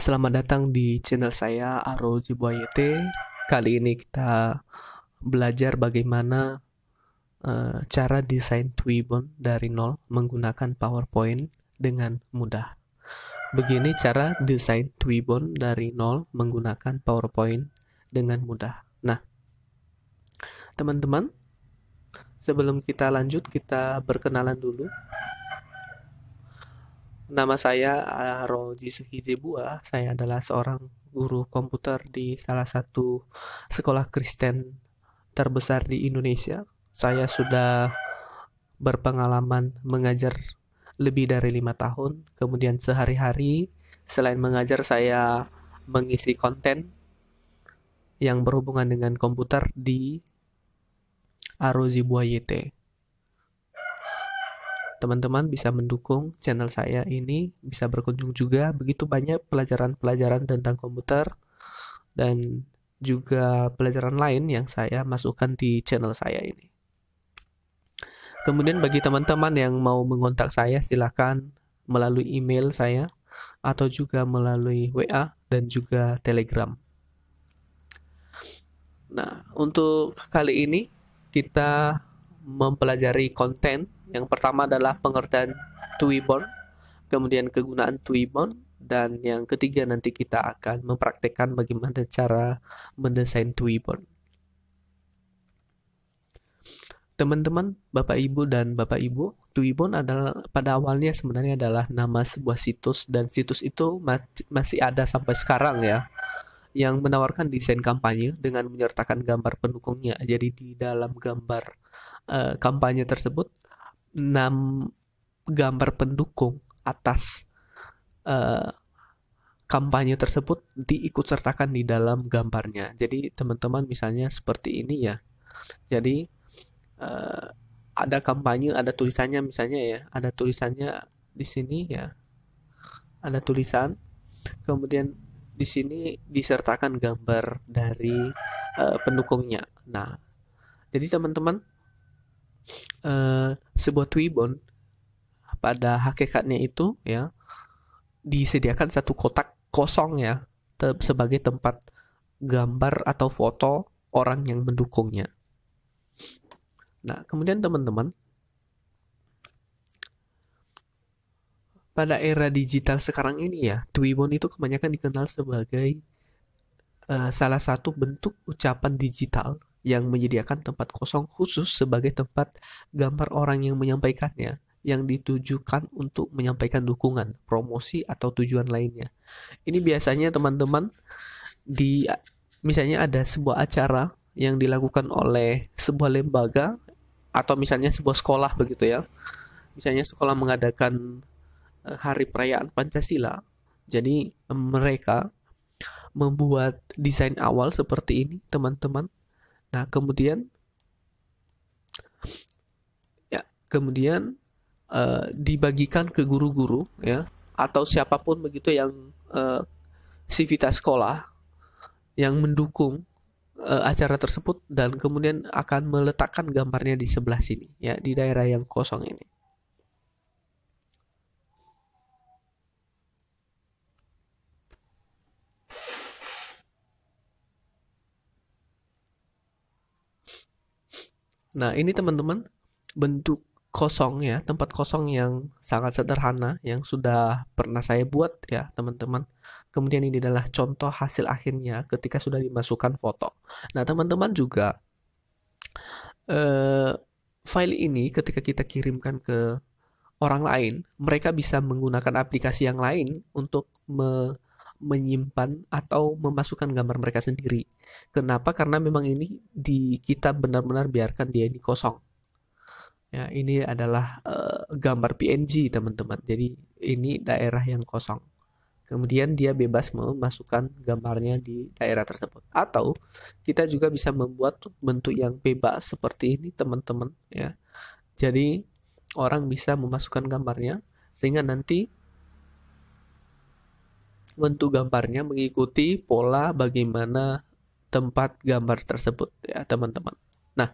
Selamat datang di channel saya Arloji Buayete. Kali ini kita belajar bagaimana uh, cara desain Twibbon dari nol menggunakan PowerPoint dengan mudah. Begini cara desain Twibbon dari nol menggunakan PowerPoint dengan mudah. Nah, teman-teman, sebelum kita lanjut kita berkenalan dulu. Nama saya eh, Roji Hizebua. Saya adalah seorang guru komputer di salah satu sekolah Kristen terbesar di Indonesia. Saya sudah berpengalaman mengajar lebih dari lima tahun. Kemudian sehari-hari selain mengajar saya mengisi konten yang berhubungan dengan komputer di Arozi Yt teman-teman bisa mendukung channel saya ini, bisa berkunjung juga. Begitu banyak pelajaran-pelajaran tentang komputer dan juga pelajaran lain yang saya masukkan di channel saya ini. Kemudian bagi teman-teman yang mau mengontak saya silahkan melalui email saya atau juga melalui WA dan juga Telegram. Nah, untuk kali ini kita mempelajari konten yang pertama adalah pengertian Twiborn, kemudian kegunaan Twiborn, dan yang ketiga nanti kita akan mempraktekkan bagaimana cara mendesain Twiborn. Teman-teman, Bapak Ibu dan Bapak Ibu, Twibbon adalah pada awalnya sebenarnya adalah nama sebuah situs dan situs itu masih ada sampai sekarang ya yang menawarkan desain kampanye dengan menyertakan gambar pendukungnya. Jadi di dalam gambar uh, kampanye tersebut 6 gambar pendukung atas uh, kampanye tersebut diikutsertakan di dalam gambarnya. Jadi teman-teman misalnya seperti ini ya. Jadi uh, ada kampanye, ada tulisannya misalnya ya, ada tulisannya di sini ya. Ada tulisan. Kemudian di sini disertakan gambar dari uh, pendukungnya. Nah, jadi teman-teman uh, sebuah twibbon pada hakikatnya itu ya disediakan satu kotak kosong ya te sebagai tempat gambar atau foto orang yang mendukungnya. Nah, kemudian teman-teman pada era digital sekarang ini ya, Twibbon itu kebanyakan dikenal sebagai eh, salah satu bentuk ucapan digital yang menyediakan tempat kosong khusus sebagai tempat gambar orang yang menyampaikannya yang ditujukan untuk menyampaikan dukungan, promosi atau tujuan lainnya. Ini biasanya teman-teman di misalnya ada sebuah acara yang dilakukan oleh sebuah lembaga atau misalnya sebuah sekolah begitu ya. Misalnya sekolah mengadakan eh, hari perayaan Pancasila. Jadi mereka membuat desain awal seperti ini, teman-teman Nah, kemudian ya, kemudian uh, dibagikan ke guru-guru ya atau siapapun begitu yang uh, sekolah yang mendukung uh, acara tersebut dan kemudian akan meletakkan gambarnya di sebelah sini ya di daerah yang kosong ini. Nah, ini teman-teman bentuk kosong ya, tempat kosong yang sangat sederhana yang sudah pernah saya buat ya, teman-teman. Kemudian ini adalah contoh hasil akhirnya ketika sudah dimasukkan foto. Nah, teman-teman juga eh, file ini ketika kita kirimkan ke orang lain, mereka bisa menggunakan aplikasi yang lain untuk me menyimpan atau memasukkan gambar mereka sendiri. Kenapa? Karena memang ini di kita benar-benar biarkan dia ini kosong. Ya, ini adalah uh, gambar PNG, teman-teman. Jadi ini daerah yang kosong. Kemudian dia bebas memasukkan gambarnya di daerah tersebut. Atau kita juga bisa membuat bentuk yang bebas seperti ini, teman-teman, ya. Jadi orang bisa memasukkan gambarnya sehingga nanti bentuk gambarnya mengikuti pola bagaimana tempat gambar tersebut ya teman-teman. Nah,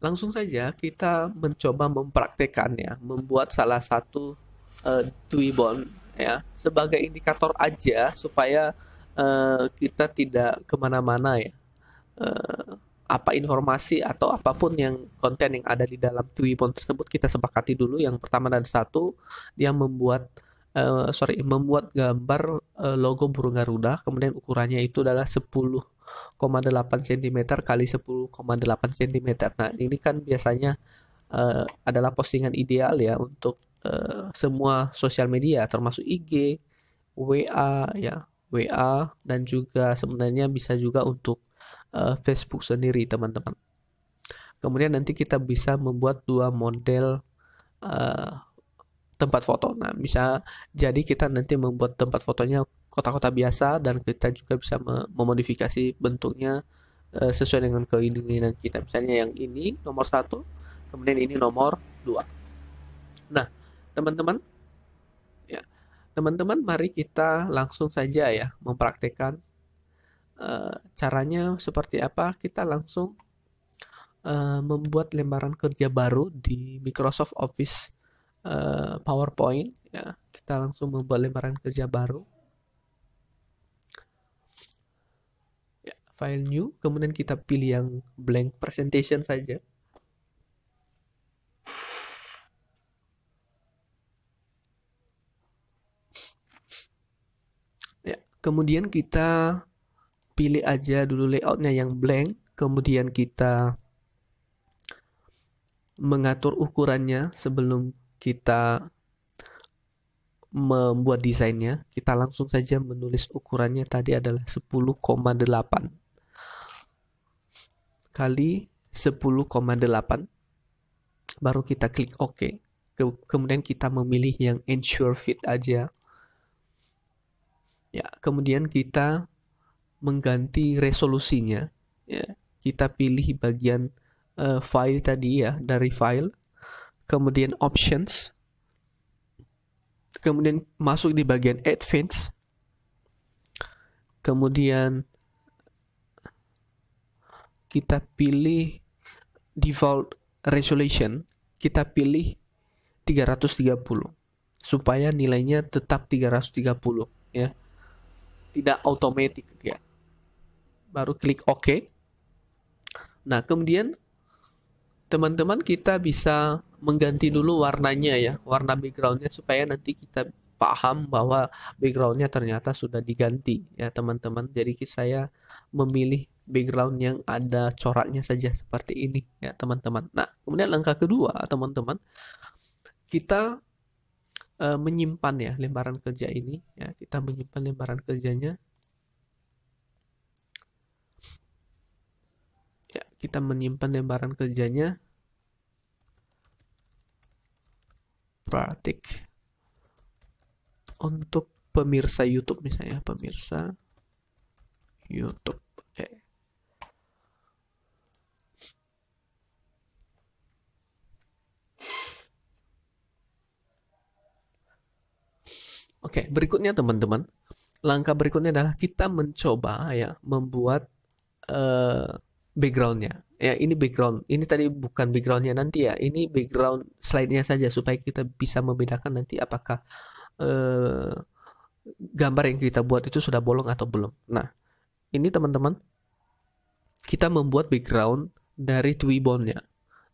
langsung saja kita mencoba mempraktekannya, membuat salah satu uh, ya sebagai indikator aja supaya uh, kita tidak kemana-mana ya. Uh, apa informasi atau apapun yang konten yang ada di dalam twibbon tersebut kita sepakati dulu yang pertama dan satu dia membuat Eh, sorry membuat gambar uh, logo burung Garuda kemudian ukurannya itu adalah 10,8 cm kali 10,8 cm. Nah, ini kan biasanya uh, adalah postingan ideal ya untuk uh, semua sosial media termasuk IG, WA ya, WA dan juga sebenarnya bisa juga untuk uh, Facebook sendiri, teman-teman. Kemudian nanti kita bisa membuat dua model uh, tempat foto. Nah, bisa jadi kita nanti membuat tempat fotonya kota-kota biasa dan kita juga bisa memodifikasi bentuknya eh, sesuai dengan keinginan kita. Misalnya yang ini nomor satu, kemudian ini nomor dua. Nah, teman-teman, ya teman-teman, mari kita langsung saja ya mempraktekkan eh, caranya seperti apa. Kita langsung eh, membuat lembaran kerja baru di Microsoft Office Eh, PowerPoint ya kita langsung membuat lembaran kerja baru ya, file new kemudian kita pilih yang blank presentation saja ya kemudian kita pilih aja dulu layoutnya yang blank kemudian kita mengatur ukurannya sebelum kita membuat desainnya, kita langsung saja menulis ukurannya tadi adalah 10,8 kali 10,8 baru kita klik OK. kemudian kita memilih yang ensure fit aja. Ya, kemudian kita mengganti resolusinya. Ya, kita pilih bagian uh, file tadi ya dari file kemudian options, kemudian masuk di bagian advanced, kemudian kita pilih default resolution, kita pilih 330 supaya nilainya tetap 330 ya. Tidak otomatis ya. Baru klik OK. Nah, kemudian teman-teman kita bisa mengganti dulu warnanya ya warna backgroundnya supaya nanti kita paham bahwa backgroundnya ternyata sudah diganti ya teman-teman jadi saya memilih background yang ada coraknya saja seperti ini ya teman-teman nah kemudian langkah kedua teman-teman kita e, menyimpan ya lembaran kerja ini ya kita menyimpan lembaran kerjanya ya kita menyimpan lembaran kerjanya Pratik untuk pemirsa YouTube misalnya pemirsa YouTube oke okay. okay, berikutnya teman-teman, langkah berikutnya adalah kita mencoba ya membuat uh, backgroundnya ya ini background ini tadi bukan backgroundnya nanti ya ini background slide-nya saja supaya kita bisa membedakan nanti apakah eh, gambar yang kita buat itu sudah bolong atau belum nah ini teman-teman kita membuat background dari Twibbon-nya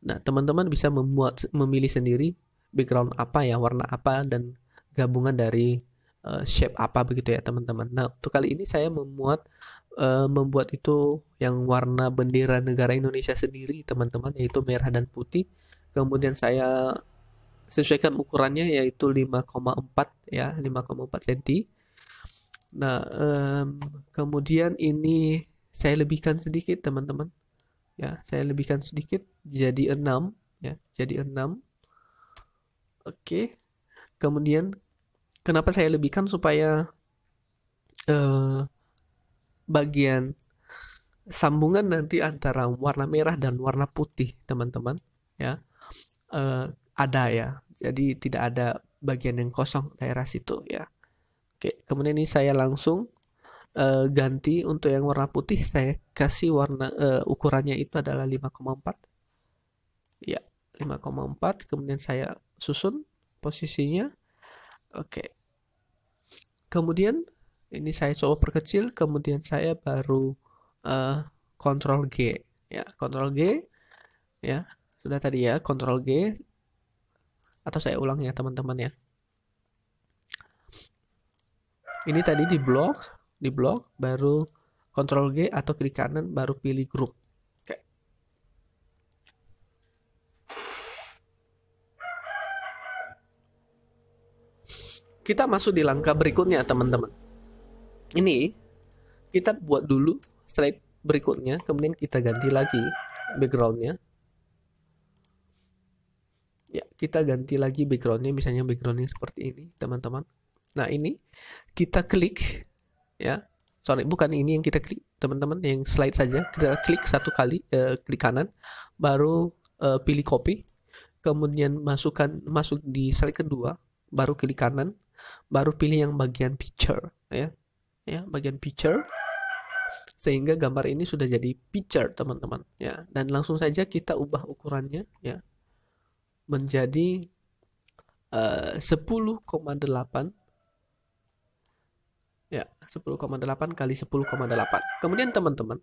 nah teman-teman bisa membuat memilih sendiri background apa ya warna apa dan gabungan dari uh, shape apa begitu ya teman-teman nah untuk kali ini saya membuat uh, membuat itu yang warna bendera negara Indonesia sendiri teman-teman yaitu merah dan putih kemudian saya sesuaikan ukurannya yaitu 5,4 ya 5,4 cm nah um, kemudian ini saya lebihkan sedikit teman-teman ya saya lebihkan sedikit jadi 6 ya jadi 6 oke kemudian kenapa saya lebihkan supaya uh, bagian sambungan nanti antara warna merah dan warna putih teman-teman ya uh, ada ya jadi tidak ada bagian yang kosong daerah situ ya oke kemudian ini saya langsung uh, ganti untuk yang warna putih saya kasih warna uh, ukurannya itu adalah 5,4 ya 5,4 kemudian saya susun posisinya oke kemudian ini saya coba perkecil kemudian saya baru uh, kontrol G ya kontrol G ya sudah tadi ya kontrol G atau saya ulang ya teman-teman ya ini tadi di blok di blok baru kontrol G atau klik kanan baru pilih grup Kita masuk di langkah berikutnya, teman-teman ini kita buat dulu slide berikutnya kemudian kita ganti lagi backgroundnya ya kita ganti lagi backgroundnya misalnya backgroundnya seperti ini teman-teman nah ini kita klik ya sorry bukan ini yang kita klik teman-teman yang slide saja kita klik satu kali eh, klik kanan baru eh, pilih copy kemudian masukkan masuk di slide kedua baru klik kanan baru pilih yang bagian picture ya ya bagian picture sehingga gambar ini sudah jadi picture teman-teman ya dan langsung saja kita ubah ukurannya ya menjadi eh, uh, 10,8 ya 10,8 kali 10,8 kemudian teman-teman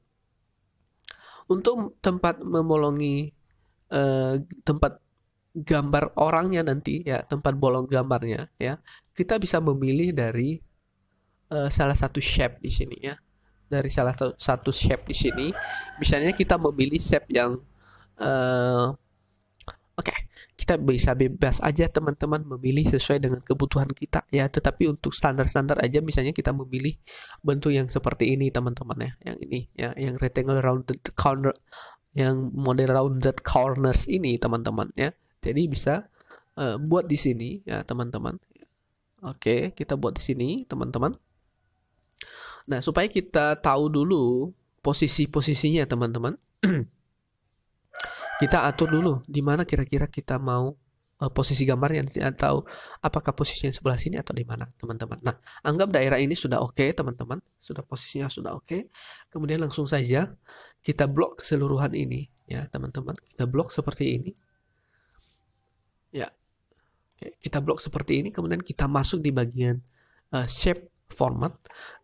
untuk tempat memolongi uh, tempat gambar orangnya nanti ya tempat bolong gambarnya ya kita bisa memilih dari uh, salah satu shape di sini ya dari salah satu, satu shape di sini misalnya kita memilih shape yang uh, oke okay. kita bisa bebas aja teman-teman memilih sesuai dengan kebutuhan kita ya tetapi untuk standar-standar aja misalnya kita memilih bentuk yang seperti ini teman-teman ya yang ini ya yang rectangle rounded corner yang model rounded corners ini teman-teman ya jadi bisa uh, buat di sini ya teman-teman oke okay, kita buat di sini teman-teman Nah, supaya kita tahu dulu posisi-posisinya, teman-teman. kita atur dulu di mana kira-kira kita mau uh, posisi gambarnya atau apakah posisinya sebelah sini atau di mana, teman-teman. Nah, anggap daerah ini sudah oke, okay, teman-teman. Sudah posisinya sudah oke. Okay. Kemudian langsung saja kita blok keseluruhan ini, ya, teman-teman. Kita blok seperti ini. Ya. kita blok seperti ini kemudian kita masuk di bagian uh, shape format.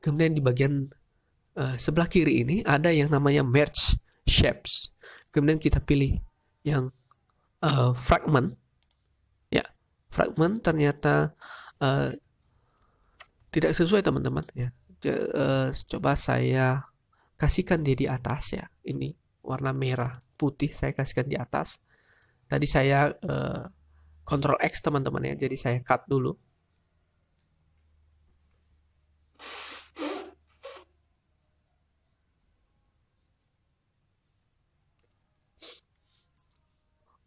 Kemudian di bagian uh, sebelah kiri ini ada yang namanya merge shapes. Kemudian kita pilih yang uh, fragment. Ya, fragment ternyata uh, tidak sesuai teman-teman ya. Uh, coba saya kasihkan dia di atas ya. Ini warna merah putih saya kasihkan di atas. Tadi saya uh, Ctrl X teman-teman ya. Jadi saya cut dulu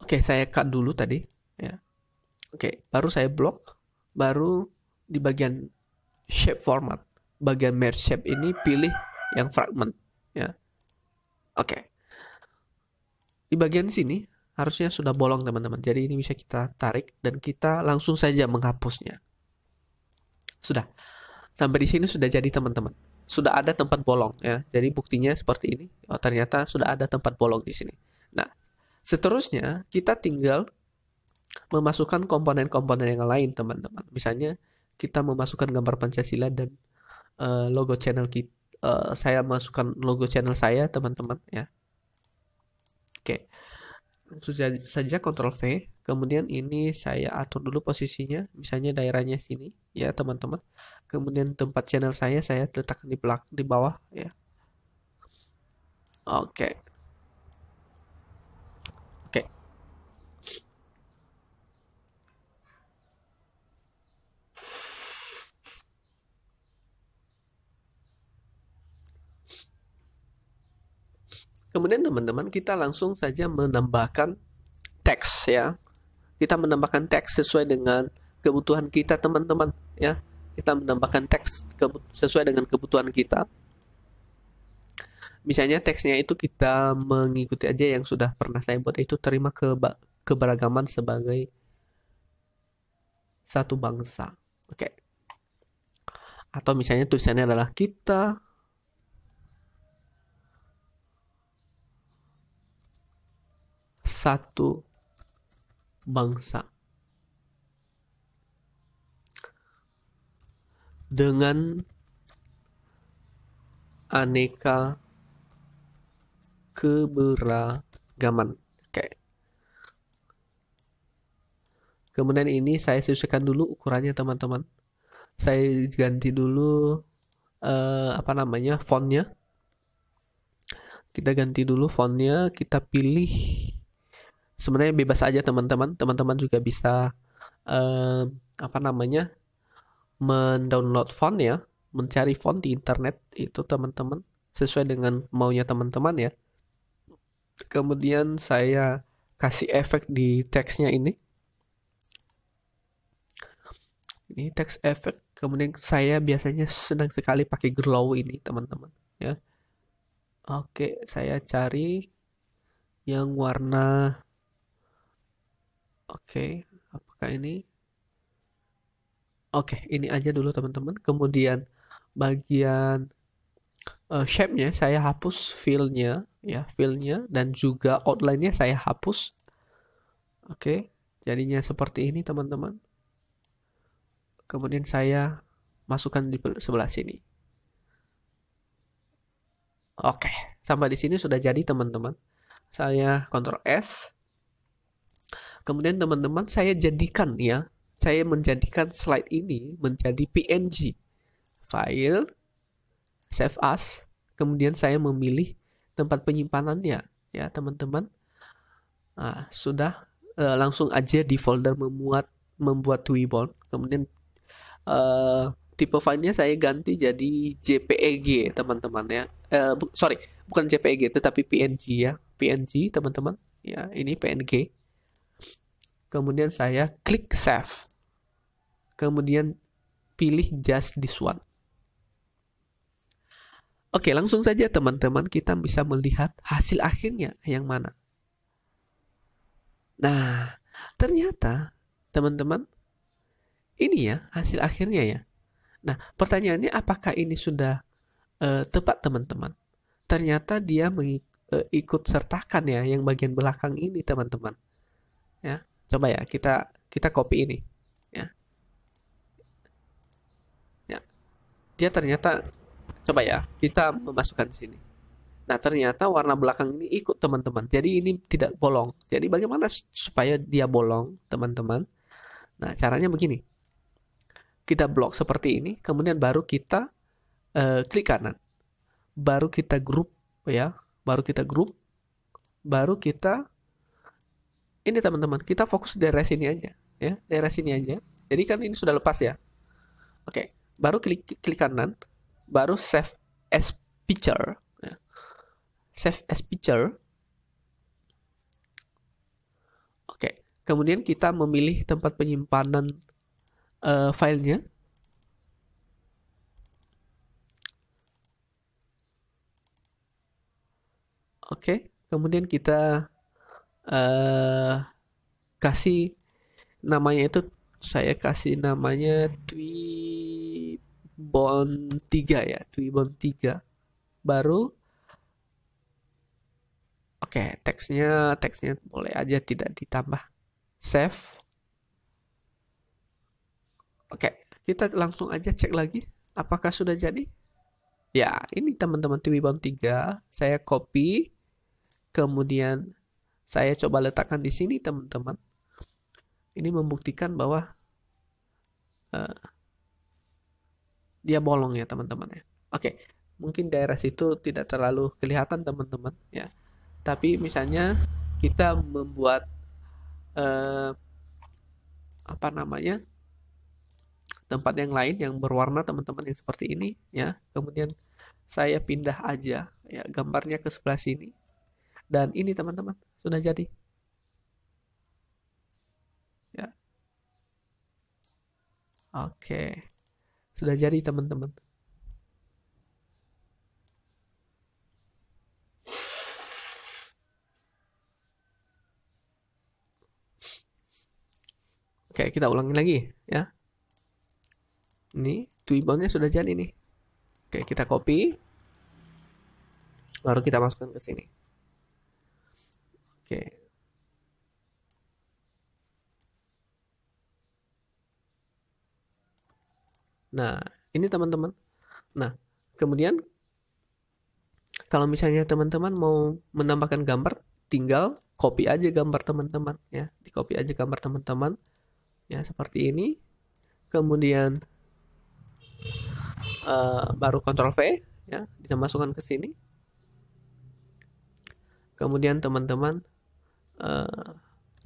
Oke, okay, saya cut dulu tadi. Ya. Oke, okay, baru saya blok, baru di bagian shape format, bagian merge shape ini pilih yang fragment. Ya. Oke. Okay. Di bagian sini harusnya sudah bolong teman-teman. Jadi ini bisa kita tarik dan kita langsung saja menghapusnya. Sudah. Sampai di sini sudah jadi teman-teman. Sudah ada tempat bolong ya. Jadi buktinya seperti ini. Oh, ternyata sudah ada tempat bolong di sini. Nah, Seterusnya, kita tinggal memasukkan komponen-komponen yang lain, teman-teman. Misalnya, kita memasukkan gambar Pancasila dan uh, logo channel kita. Uh, eh, saya masukkan logo channel saya, teman-teman, ya. Oke. Okay. Saja Ctrl V, kemudian ini saya atur dulu posisinya, misalnya daerahnya sini, ya, teman-teman. Kemudian tempat channel saya saya letakkan di belakang di bawah, ya. Oke. Okay Kemudian teman-teman kita langsung saja menambahkan teks ya. Kita menambahkan teks sesuai dengan kebutuhan kita teman-teman ya. Kita menambahkan teks sesuai dengan kebutuhan kita. Misalnya teksnya itu kita mengikuti aja yang sudah pernah saya buat itu terima ke keberagaman sebagai satu bangsa. Oke. Okay. Atau misalnya tulisannya adalah kita satu bangsa dengan aneka keberagaman. Oke. Kemudian ini saya sesuaikan dulu ukurannya teman-teman. Saya ganti dulu eh, apa namanya fontnya. Kita ganti dulu fontnya. Kita pilih sebenarnya bebas aja teman-teman teman-teman juga bisa eh, apa namanya mendownload font ya mencari font di internet itu teman-teman sesuai dengan maunya teman-teman ya kemudian saya kasih efek di teksnya ini ini teks efek kemudian saya biasanya senang sekali pakai glow ini teman-teman ya oke saya cari yang warna Oke, okay, apakah ini? Oke, okay, ini aja dulu teman-teman. Kemudian bagian uh, shape-nya saya hapus fill-nya ya, fill-nya dan juga outline-nya saya hapus. Oke, okay, jadinya seperti ini teman-teman. Kemudian saya masukkan di sebelah sini. Oke, sampai di sini sudah jadi teman-teman. Saya kontrol S Kemudian teman-teman saya jadikan ya, saya menjadikan slide ini menjadi PNG. File, save as, kemudian saya memilih tempat penyimpanannya ya teman-teman. Nah, sudah eh, langsung aja di folder memuat membuat Twibbon. Kemudian eh, tipe filenya saya ganti jadi JPEG teman-teman ya. Eh, bu sorry, bukan JPEG tetapi PNG ya. PNG teman-teman ya ini PNG kemudian saya klik save kemudian pilih just this one Oke, langsung saja teman-teman kita bisa melihat hasil akhirnya yang mana. Nah, ternyata teman-teman ini ya hasil akhirnya ya. Nah, pertanyaannya apakah ini sudah uh, tepat teman-teman? Ternyata dia mengikut eh, uh, sertakan ya yang bagian belakang ini teman-teman. Ya. Coba ya kita kita copy ini. Ya. Ya. Dia ternyata coba ya kita memasukkan sini. Nah ternyata warna belakang ini ikut teman-teman. Jadi ini tidak bolong. Jadi bagaimana supaya dia bolong teman-teman? Nah caranya begini. Kita blok seperti ini, kemudian baru kita uh, klik kanan, baru kita grup ya, baru kita grup, baru kita ini teman-teman kita fokus di daerah sini aja ya daerah sini aja jadi kan ini sudah lepas ya oke baru klik klik kanan baru save as picture ya. save as picture oke kemudian kita memilih tempat penyimpanan uh, filenya oke kemudian kita uh, kasih namanya itu saya kasih namanya Twi 3 ya, Twi 3. Baru Oke, okay, teksnya teksnya boleh aja tidak ditambah. Save. Oke, okay, kita langsung aja cek lagi apakah sudah jadi. Ya, ini teman-teman Twi 3, saya copy kemudian saya coba letakkan di sini teman-teman ini membuktikan bahwa uh, dia bolong ya teman-teman ya oke mungkin daerah situ tidak terlalu kelihatan teman-teman ya tapi misalnya kita membuat uh, apa namanya tempat yang lain yang berwarna teman-teman yang seperti ini ya kemudian saya pindah aja ya gambarnya ke sebelah sini dan ini teman-teman sudah jadi. Ya. Oke. Sudah jadi teman-teman. Oke, kita ulangi lagi ya. Ini tuibonnya sudah jadi nih. Oke, kita copy. Baru kita masukkan ke sini. Nah, ini teman-teman. Nah, kemudian kalau misalnya teman-teman mau menambahkan gambar, tinggal copy aja gambar teman-teman ya. Di copy aja gambar teman-teman. Ya, seperti ini. Kemudian uh, baru Ctrl V ya, bisa masukkan ke sini. Kemudian teman-teman uh,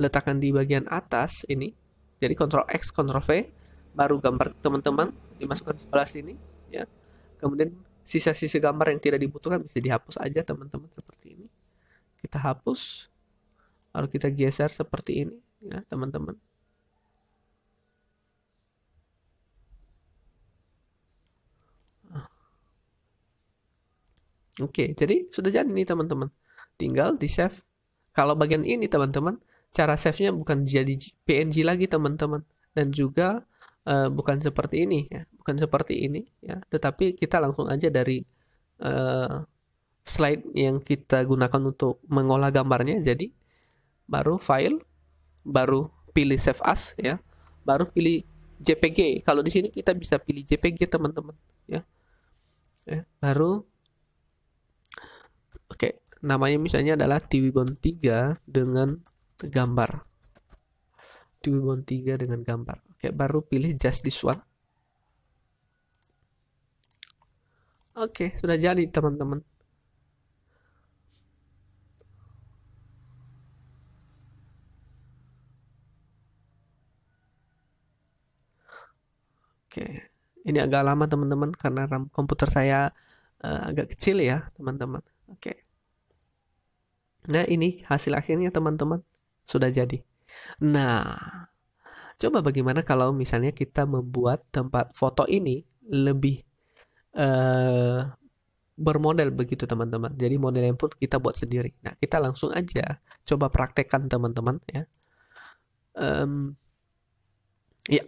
letakkan di bagian atas ini. Jadi Ctrl X, Ctrl V baru gambar teman-teman dimasukkan sebelah sini ya kemudian sisa-sisa gambar yang tidak dibutuhkan bisa dihapus aja teman-teman seperti ini kita hapus lalu kita geser seperti ini ya teman-teman Oke, jadi sudah jadi nih teman-teman. Tinggal di save. Kalau bagian ini teman-teman, cara save-nya bukan jadi PNG lagi teman-teman. Dan juga Eh, bukan seperti ini ya bukan seperti ini ya tetapi kita langsung aja dari uh, slide yang kita gunakan untuk mengolah gambarnya jadi baru file baru pilih save as ya baru pilih JPG kalau di sini kita bisa pilih JPG teman-teman ya. ya baru oke namanya misalnya adalah Tiwibon 3 dengan gambar want 3 dengan gambar oke baru pilih just this one oke sudah jadi teman-teman Oke, ini agak lama teman-teman karena RAM komputer saya uh, agak kecil ya teman-teman. Oke, nah ini hasil akhirnya teman-teman sudah jadi. Nah, coba bagaimana kalau misalnya kita membuat tempat foto ini lebih uh, bermodel begitu teman-teman. Jadi model yang pun kita buat sendiri. Nah, kita langsung aja coba praktekkan teman-teman ya. Um, ya,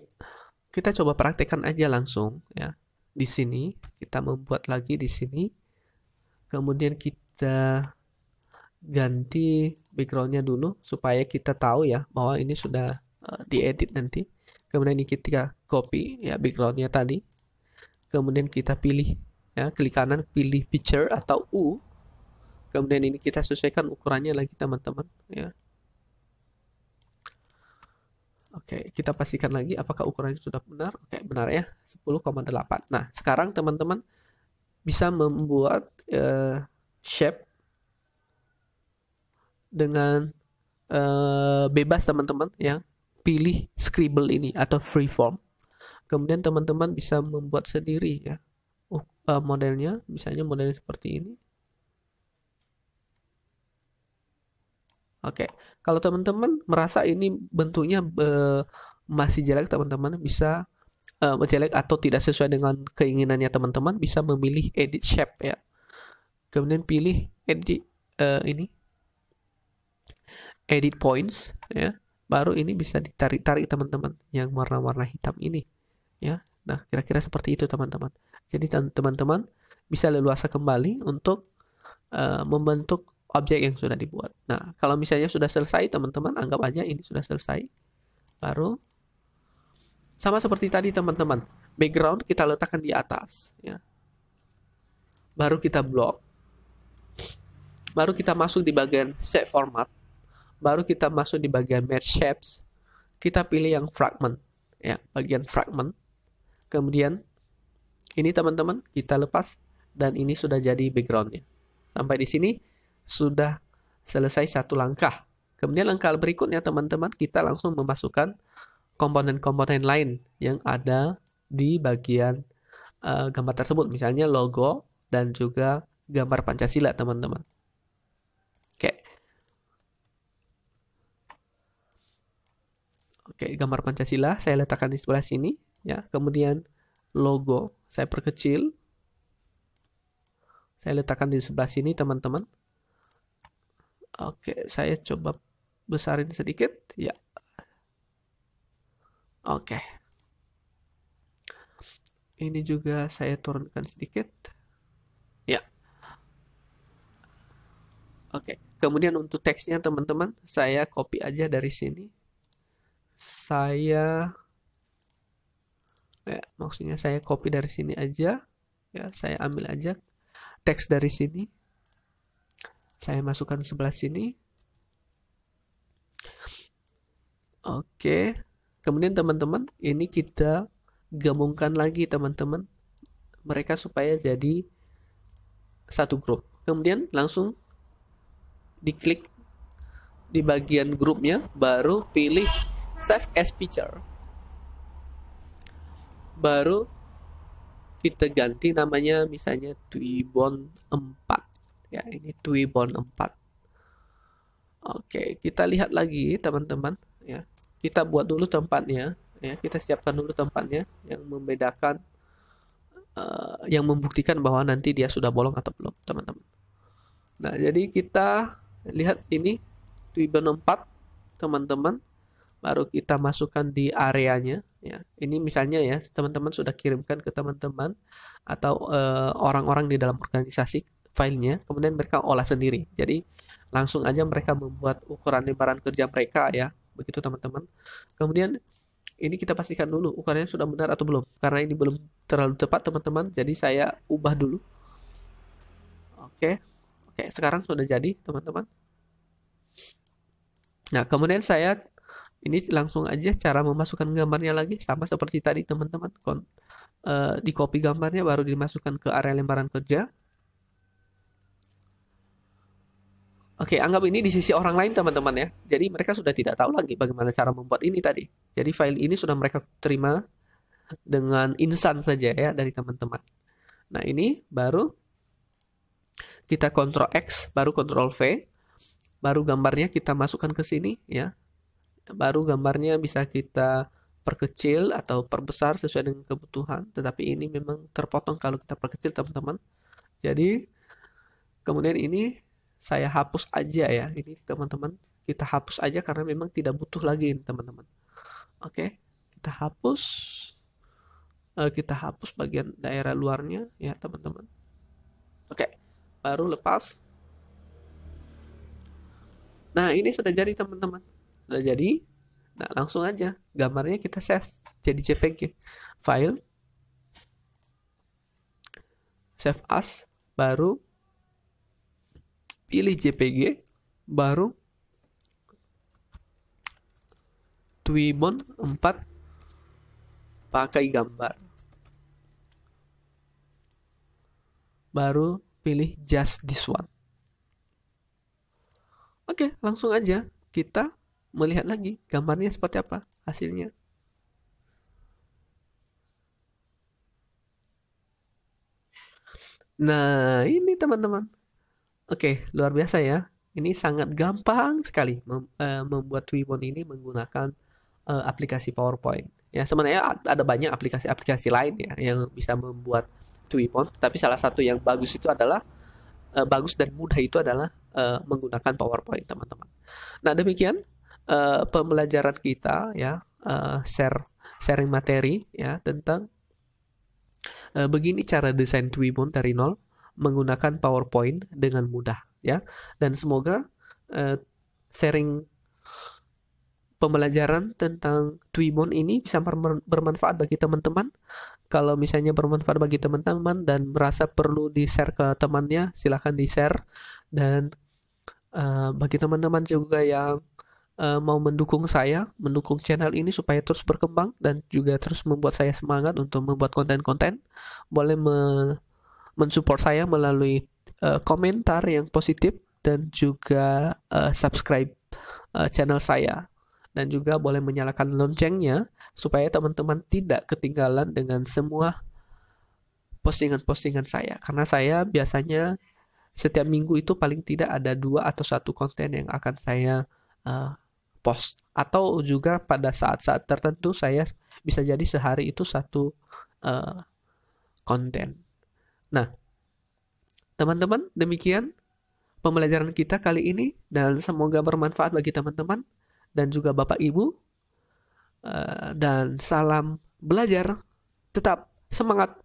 kita coba praktekkan aja langsung ya. Di sini kita membuat lagi di sini. Kemudian kita ganti backgroundnya dulu supaya kita tahu ya bahwa ini sudah uh, diedit nanti kemudian ini kita copy ya backgroundnya tadi kemudian kita pilih ya klik kanan pilih picture atau U kemudian ini kita sesuaikan ukurannya lagi teman-teman ya Oke, kita pastikan lagi apakah ukurannya sudah benar. Oke, benar ya, 10,8. Nah, sekarang teman-teman bisa membuat uh, shape dengan uh, bebas teman-teman ya pilih scribble ini atau freeform kemudian teman-teman bisa membuat sendiri ya uh, modelnya misalnya model seperti ini Oke, okay. kalau teman-teman merasa ini bentuknya uh, masih jelek, teman-teman bisa uh, jelek atau tidak sesuai dengan keinginannya teman-teman bisa memilih edit shape ya. Kemudian pilih edit uh, ini edit points ya baru ini bisa ditarik-tarik teman-teman yang warna-warna hitam ini ya nah kira-kira seperti itu teman-teman jadi teman-teman bisa leluasa kembali untuk uh, membentuk objek yang sudah dibuat nah kalau misalnya sudah selesai teman-teman anggap aja ini sudah selesai baru sama seperti tadi teman-teman background kita letakkan di atas ya baru kita blok baru kita masuk di bagian set format baru kita masuk di bagian match shapes kita pilih yang fragment ya bagian fragment kemudian ini teman-teman kita lepas dan ini sudah jadi backgroundnya sampai di sini sudah selesai satu langkah kemudian langkah berikutnya teman-teman kita langsung memasukkan komponen-komponen lain yang ada di bagian uh, gambar tersebut misalnya logo dan juga gambar Pancasila teman-teman Oke, gambar Pancasila saya letakkan di sebelah sini ya. Kemudian logo saya perkecil. Saya letakkan di sebelah sini, teman-teman. Oke, saya coba besarin sedikit ya. Oke. Ini juga saya turunkan sedikit. Ya. Oke, kemudian untuk teksnya teman-teman, saya copy aja dari sini saya ya maksudnya saya copy dari sini aja ya saya ambil aja teks dari sini saya masukkan sebelah sini oke kemudian teman-teman ini kita gabungkan lagi teman-teman mereka supaya jadi satu grup kemudian langsung diklik di bagian grupnya baru pilih save as picture baru kita ganti namanya misalnya Twibbon 4 ya ini Twibbon 4 oke kita lihat lagi teman-teman ya kita buat dulu tempatnya ya kita siapkan dulu tempatnya yang membedakan uh, yang membuktikan bahwa nanti dia sudah bolong atau belum teman-teman nah jadi kita lihat ini Twibbon 4 teman-teman baru kita masukkan di areanya ya ini misalnya ya teman-teman sudah kirimkan ke teman-teman atau orang eh, orang-orang di dalam organisasi filenya kemudian mereka olah sendiri jadi langsung aja mereka membuat ukuran lebaran kerja mereka ya begitu teman-teman kemudian ini kita pastikan dulu ukurannya sudah benar atau belum karena ini belum terlalu tepat teman-teman jadi saya ubah dulu oke oke sekarang sudah jadi teman-teman Nah, kemudian saya ini langsung aja cara memasukkan gambarnya lagi sama seperti tadi teman-teman uh, di copy gambarnya baru dimasukkan ke area lemparan kerja Oke, anggap ini di sisi orang lain teman-teman ya. Jadi mereka sudah tidak tahu lagi bagaimana cara membuat ini tadi. Jadi file ini sudah mereka terima dengan insan saja ya dari teman-teman. Nah, ini baru kita kontrol X, baru kontrol V, baru gambarnya kita masukkan ke sini ya baru gambarnya bisa kita perkecil atau perbesar sesuai dengan kebutuhan tetapi ini memang terpotong kalau kita perkecil teman-teman jadi kemudian ini saya hapus aja ya ini teman-teman kita hapus aja karena memang tidak butuh lagi teman-teman oke kita hapus eh, kita hapus bagian daerah luarnya ya teman-teman oke baru lepas nah ini sudah jadi teman-teman udah jadi. Nah, langsung aja gambarnya kita save jadi JPG. Ya. File save as baru pilih JPG baru Twimon 4 pakai gambar. Baru pilih just this one. Oke, langsung aja kita melihat lagi gambarnya seperti apa hasilnya. Nah, ini teman-teman. Oke, luar biasa ya. Ini sangat gampang sekali mem uh, membuat Twibbon ini menggunakan uh, aplikasi PowerPoint. Ya, sebenarnya ada banyak aplikasi-aplikasi lain ya yang bisa membuat Twibbon, tapi salah satu yang bagus itu adalah uh, bagus dan mudah itu adalah uh, menggunakan PowerPoint, teman-teman. Nah, demikian Eh, pembelajaran kita ya uh, share sharing materi ya tentang uh, begini cara desain Twibbon dari nol menggunakan PowerPoint dengan mudah ya dan semoga uh, sharing pembelajaran tentang Twibbon ini bisa bermanfaat bagi teman-teman. Kalau misalnya bermanfaat bagi teman-teman dan merasa perlu di-share ke temannya, silahkan di-share. Dan uh, bagi teman-teman juga yang uh, mau mendukung saya, mendukung channel ini supaya terus berkembang dan juga terus membuat saya semangat untuk membuat konten-konten, boleh me mensupport saya melalui uh, komentar yang positif dan juga uh, subscribe uh, channel saya dan juga boleh menyalakan loncengnya supaya teman-teman tidak ketinggalan dengan semua postingan-postingan saya karena saya biasanya setiap minggu itu paling tidak ada dua atau satu konten yang akan saya uh, post atau juga pada saat-saat tertentu saya bisa jadi sehari itu satu uh, konten. Nah, teman-teman demikian pembelajaran kita kali ini dan semoga bermanfaat bagi teman-teman dan juga bapak ibu uh, dan salam belajar tetap semangat